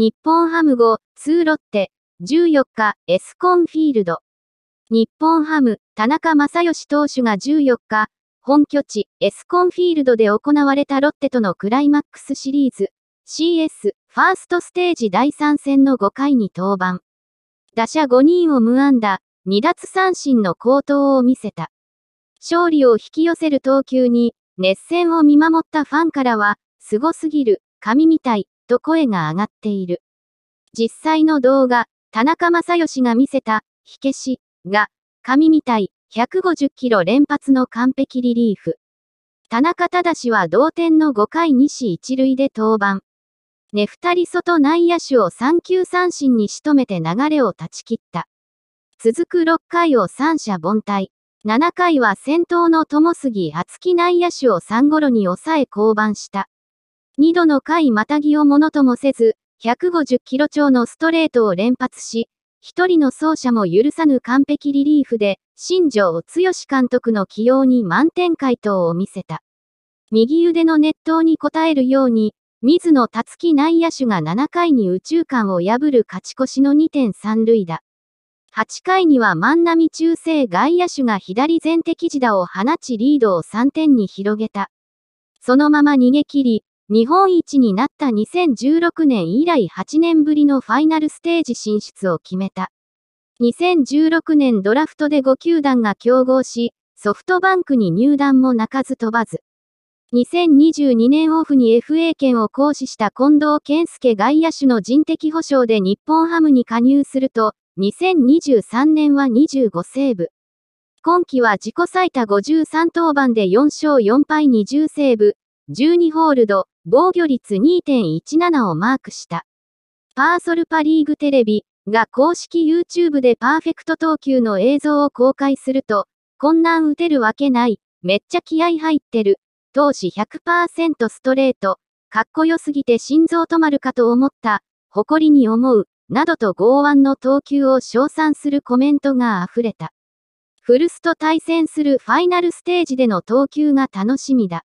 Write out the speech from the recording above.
日本ハム5、2ロッテ、14日、エスコンフィールド。日本ハム、田中正義投手が14日、本拠地、エスコンフィールドで行われたロッテとのクライマックスシリーズ、CS、ファーストステージ第3戦の5回に登板。打者5人を無安打、2奪三振の好投を見せた。勝利を引き寄せる投球に、熱戦を見守ったファンからは、すすぎる、神みたい、と声が上がっている。実際の動画、田中正義が見せた、火消し、が、神みたい、150キロ連発の完璧リリーフ。田中正は同点の5回西1塁で登板。フ二人外内野手を3球三振に仕留めて流れを断ち切った。続く6回を三者凡退。7回は先頭の友杉厚木内野手を3ゴロに抑え降板した。2度の回またぎをものともせず、150キロ超のストレートを連発し、一人の走者も許さぬ完璧リリーフで、新庄剛監督の起用に満点回答を見せた。右腕の熱湯に応えるように、水野達樹内野手が7回に宇宙間を破る勝ち越しの2点3塁打。8回には万波中正外野手が左前敵地打を放ちリードを3点に広げた。そのまま逃げ切り、日本一になった2016年以来8年ぶりのファイナルステージ進出を決めた。2016年ドラフトで5球団が競合し、ソフトバンクに入団も泣かず飛ばず。2022年オフに FA 権を行使した近藤健介外野手の人的保障で日本ハムに加入すると、2023年は25セーブ。今季は自己最多53登板で4勝4敗20セーブ、12ホールド、防御率2.17をマークした。パーソルパリーグテレビが公式 YouTube でパーフェクト投球の映像を公開すると、こんなん打てるわけない、めっちゃ気合入ってる、投資100%ストレート、かっこよすぎて心臓止まるかと思った、誇りに思う、などと剛腕の投球を称賛するコメントが溢れた。古巣と対戦するファイナルステージでの投球が楽しみだ。